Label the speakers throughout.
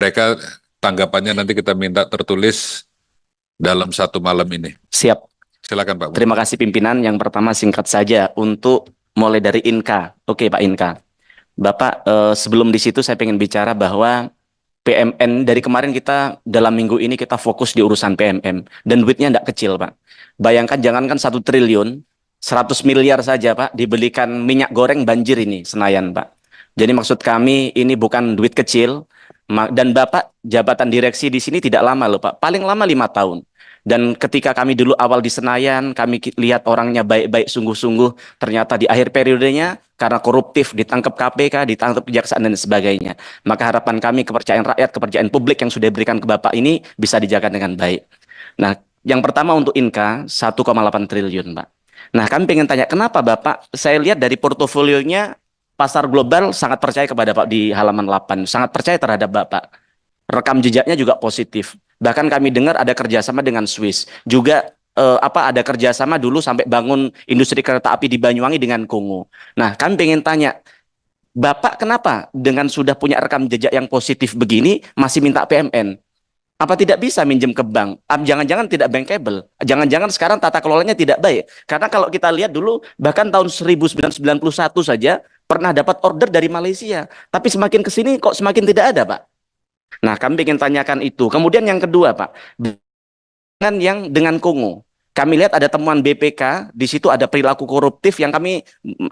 Speaker 1: mereka tanggapannya nanti kita minta tertulis dalam satu malam ini. Siap. Silakan Pak. Terima kasih pimpinan. Yang pertama singkat saja untuk mulai dari Inka. Oke Pak Inka. Bapak eh, sebelum di situ saya ingin bicara bahwa PMN dari kemarin kita dalam minggu ini kita fokus di urusan PMM dan duitnya tidak kecil Pak. Bayangkan jangankan satu triliun, 100 miliar saja Pak dibelikan minyak goreng banjir ini Senayan Pak. Jadi maksud kami ini bukan duit kecil, dan Bapak jabatan direksi di sini tidak lama loh Pak, paling lama lima tahun. Dan ketika kami dulu awal di Senayan, kami lihat orangnya baik-baik sungguh-sungguh, ternyata di akhir periodenya karena koruptif ditangkap KPK, ditangkap kejaksaan dan sebagainya. Maka harapan kami kepercayaan rakyat, kepercayaan publik yang sudah diberikan ke Bapak ini bisa dijaga dengan baik. Nah, yang pertama untuk Inka 1,8 triliun, Pak. Nah, kami ingin tanya kenapa Bapak saya lihat dari portofolionya pasar global sangat percaya kepada Pak di halaman 8, sangat percaya terhadap Bapak. Rekam jejaknya juga positif. Bahkan kami dengar ada kerjasama dengan Swiss. Juga eh, apa ada kerjasama dulu sampai bangun industri kereta api di Banyuwangi dengan Kongo. Nah, kami pengen tanya, Bapak kenapa dengan sudah punya rekam jejak yang positif begini masih minta PMN? Apa tidak bisa minjem ke bank? Jangan-jangan tidak bankable. Jangan-jangan sekarang tata kelolanya tidak baik. Karena kalau kita lihat dulu, bahkan tahun 1991 saja, pernah dapat order dari Malaysia, tapi semakin ke sini kok semakin tidak ada, Pak. Nah, kami ingin tanyakan itu. Kemudian yang kedua, Pak, dengan yang dengan Kongo. Kami lihat ada temuan BPK, di situ ada perilaku koruptif yang kami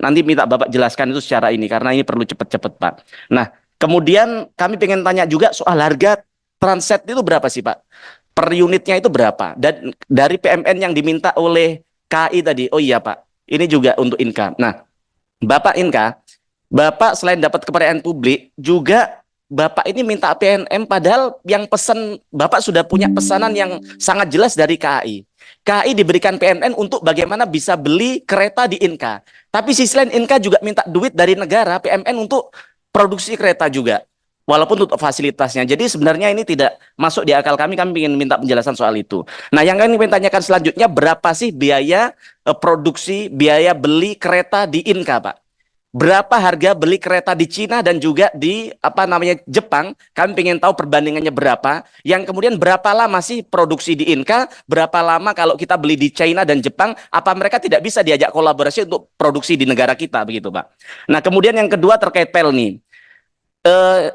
Speaker 1: nanti minta Bapak jelaskan itu secara ini karena ini perlu cepat-cepat, Pak. Nah, kemudian kami ingin tanya juga soal harga transit itu berapa sih, Pak? Per unitnya itu berapa? Dan dari PMN yang diminta oleh KI tadi. Oh iya, Pak. Ini juga untuk Inka. Nah, Bapak Inka, Bapak selain dapat kepercayaan publik juga Bapak ini minta PNM padahal yang pesan Bapak sudah punya pesanan yang sangat jelas dari KAI. KAI diberikan PNM untuk bagaimana bisa beli kereta di Inka. Tapi sisi lain Inka juga minta duit dari negara PNM untuk produksi kereta juga. Walaupun untuk fasilitasnya. Jadi sebenarnya ini tidak masuk di akal kami. Kami ingin minta penjelasan soal itu. Nah yang kami ingin tanyakan selanjutnya berapa sih biaya eh, produksi, biaya beli kereta di Inka Pak? berapa harga beli kereta di Cina dan juga di apa namanya Jepang. Kami ingin tahu perbandingannya berapa. Yang kemudian berapa lama sih produksi di Inka, berapa lama kalau kita beli di China dan Jepang, apa mereka tidak bisa diajak kolaborasi untuk produksi di negara kita begitu, Pak. Nah, kemudian yang kedua terkait Pelni. Eh,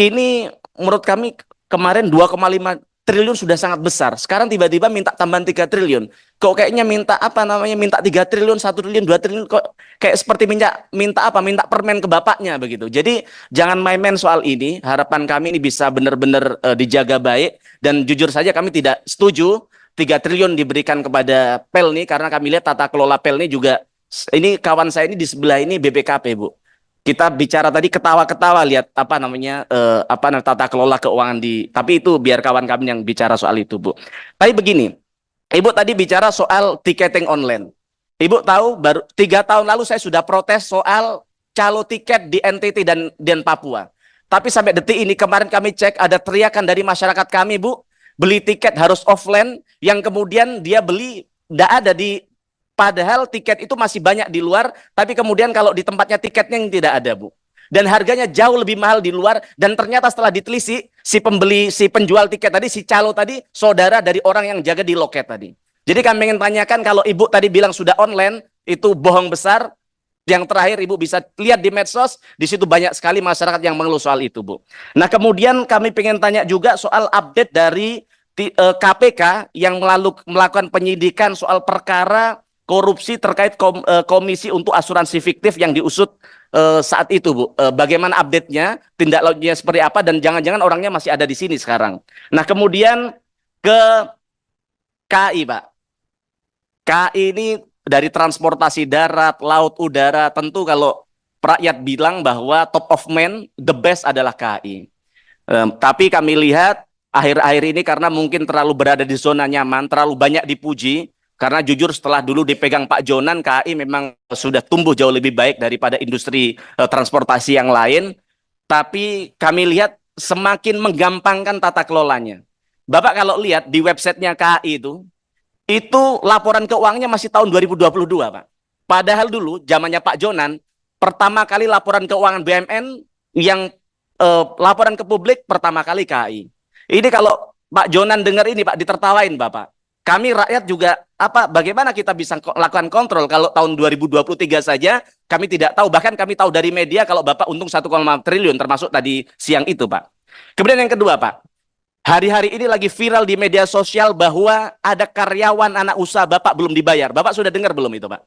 Speaker 1: ini menurut kami kemarin 2,5 triliun sudah sangat besar. Sekarang tiba-tiba minta tambahan 3 triliun. Kok kayaknya minta apa namanya? Minta 3 triliun, 1 triliun, 2 triliun kok kayak seperti minta minta apa? Minta permen ke bapaknya begitu. Jadi jangan main-main soal ini. Harapan kami ini bisa benar-benar uh, dijaga baik dan jujur saja kami tidak setuju 3 triliun diberikan kepada Pelni karena kami lihat tata kelola Pelni juga ini kawan saya ini di sebelah ini BPKP, Bu kita bicara tadi ketawa-ketawa lihat apa namanya eh, apa tata kelola keuangan di tapi itu biar kawan kami yang bicara soal itu Bu. Tapi begini, Ibu tadi bicara soal tiketing online. Ibu tahu baru tiga tahun lalu saya sudah protes soal calo tiket di NTT dan dan Papua. Tapi sampai detik ini kemarin kami cek ada teriakan dari masyarakat kami Bu, beli tiket harus offline yang kemudian dia beli tidak ada di Padahal tiket itu masih banyak di luar, tapi kemudian kalau di tempatnya tiketnya yang tidak ada, Bu. Dan harganya jauh lebih mahal di luar dan ternyata setelah ditelisik si pembeli si penjual tiket tadi si calo tadi saudara dari orang yang jaga di loket tadi. Jadi kami ingin tanyakan kalau Ibu tadi bilang sudah online itu bohong besar. Yang terakhir Ibu bisa lihat di medsos, di situ banyak sekali masyarakat yang mengeluh soal itu, Bu. Nah, kemudian kami ingin tanya juga soal update dari KPK eh, yang melakukan penyidikan soal perkara korupsi terkait kom, e, komisi untuk asuransi fiktif yang diusut e, saat itu, Bu. E, bagaimana update-nya, tindak lanjutnya seperti apa dan jangan-jangan orangnya masih ada di sini sekarang. Nah, kemudian ke KI, Pak. KI ini dari transportasi darat, laut, udara, tentu kalau rakyat bilang bahwa top of men, the best adalah KI. E, tapi kami lihat akhir-akhir ini karena mungkin terlalu berada di zona nyaman, terlalu banyak dipuji, karena jujur setelah dulu dipegang Pak Jonan, KAI memang sudah tumbuh jauh lebih baik daripada industri uh, transportasi yang lain. Tapi kami lihat semakin menggampangkan tata kelolanya. Bapak kalau lihat di websitenya KAI itu, itu laporan keuangannya masih tahun 2022, Pak. Padahal dulu zamannya Pak Jonan, pertama kali laporan keuangan BMN yang eh, laporan ke publik pertama kali KAI. Ini kalau Pak Jonan dengar ini Pak ditertawain Bapak kami rakyat juga apa bagaimana kita bisa lakukan kontrol kalau tahun 2023 saja kami tidak tahu bahkan kami tahu dari media kalau Bapak untung 1,5 triliun termasuk tadi siang itu Pak. Kemudian yang kedua Pak, hari-hari ini lagi viral di media sosial bahwa ada karyawan anak usaha Bapak belum dibayar. Bapak sudah dengar belum itu Pak?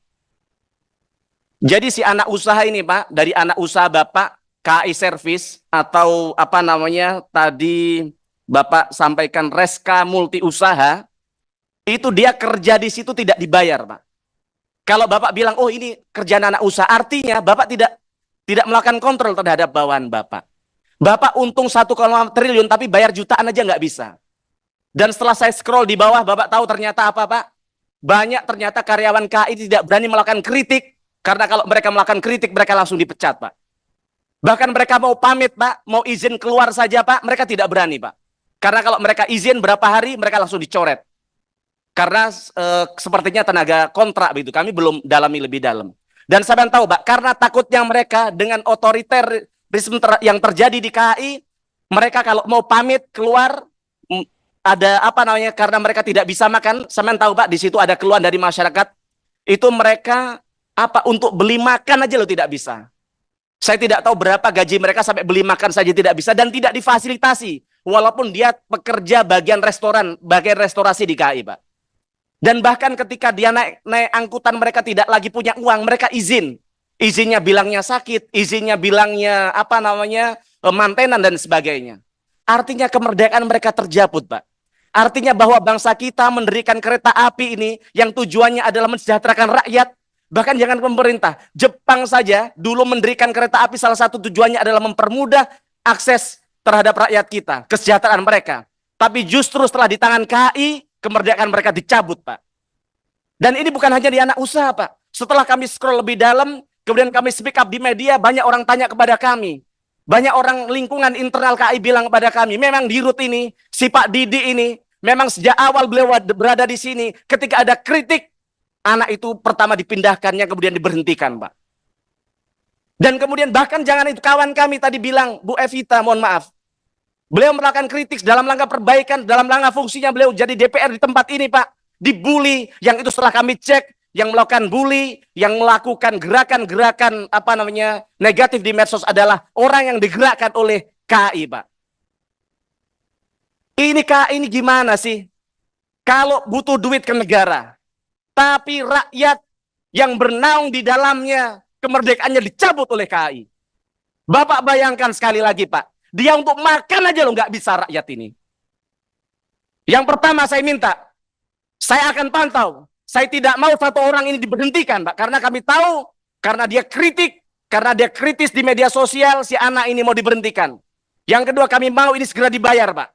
Speaker 1: Jadi si anak usaha ini Pak, dari anak usaha Bapak KAI Service atau apa namanya tadi Bapak sampaikan Reska Multi Usaha itu dia kerja di situ tidak dibayar, Pak. Kalau Bapak bilang, oh ini kerjaan anak usaha, artinya Bapak tidak tidak melakukan kontrol terhadap bawaan Bapak. Bapak untung satu 1,5 triliun tapi bayar jutaan aja nggak bisa. Dan setelah saya scroll di bawah, Bapak tahu ternyata apa, Pak? Banyak ternyata karyawan KI tidak berani melakukan kritik. Karena kalau mereka melakukan kritik, mereka langsung dipecat, Pak. Bahkan mereka mau pamit, Pak. Mau izin keluar saja, Pak. Mereka tidak berani, Pak. Karena kalau mereka izin berapa hari, mereka langsung dicoret karena e, sepertinya tenaga kontrak begitu. Kami belum dalami lebih dalam. Dan saya tahu, Pak, karena takutnya mereka dengan otoriterisme ter yang terjadi di KAI, mereka kalau mau pamit keluar ada apa namanya karena mereka tidak bisa makan. Saya tahu, Pak, di situ ada keluhan dari masyarakat itu mereka apa untuk beli makan aja lo tidak bisa. Saya tidak tahu berapa gaji mereka sampai beli makan saja tidak bisa dan tidak difasilitasi walaupun dia pekerja bagian restoran, bagian restorasi di KAI, Pak. Dan bahkan ketika dia naik, naik angkutan mereka tidak lagi punya uang, mereka izin. Izinnya bilangnya sakit, izinnya bilangnya apa namanya eh, mantenan dan sebagainya. Artinya kemerdekaan mereka terjabut, Pak. Artinya bahwa bangsa kita mendirikan kereta api ini yang tujuannya adalah mensejahterakan rakyat, bahkan jangan pemerintah. Jepang saja dulu mendirikan kereta api salah satu tujuannya adalah mempermudah akses terhadap rakyat kita, kesejahteraan mereka. Tapi justru setelah di tangan KI, kemerdekaan mereka dicabut, Pak. Dan ini bukan hanya di anak usaha, Pak. Setelah kami scroll lebih dalam, kemudian kami speak up di media, banyak orang tanya kepada kami. Banyak orang lingkungan internal KAI bilang kepada kami, memang di Rut ini, si Pak Didi ini, memang sejak awal beliau berada di sini, ketika ada kritik, anak itu pertama dipindahkannya, kemudian diberhentikan, Pak. Dan kemudian bahkan jangan itu kawan kami tadi bilang, Bu Evita, mohon maaf, Beliau melakukan kritik dalam langkah perbaikan, dalam langkah fungsinya beliau jadi DPR di tempat ini, Pak. Dibully, yang itu setelah kami cek, yang melakukan bully, yang melakukan gerakan-gerakan apa namanya negatif di medsos adalah orang yang digerakkan oleh KI, Pak. Ini KI ini gimana sih? Kalau butuh duit ke negara, tapi rakyat yang bernaung di dalamnya, kemerdekaannya dicabut oleh KI. Bapak bayangkan sekali lagi, Pak dia untuk makan aja lo nggak bisa rakyat ini. Yang pertama saya minta, saya akan pantau. Saya tidak mau satu orang ini diberhentikan, Pak. Karena kami tahu, karena dia kritik, karena dia kritis di media sosial, si anak ini mau diberhentikan. Yang kedua, kami mau ini segera dibayar, Pak.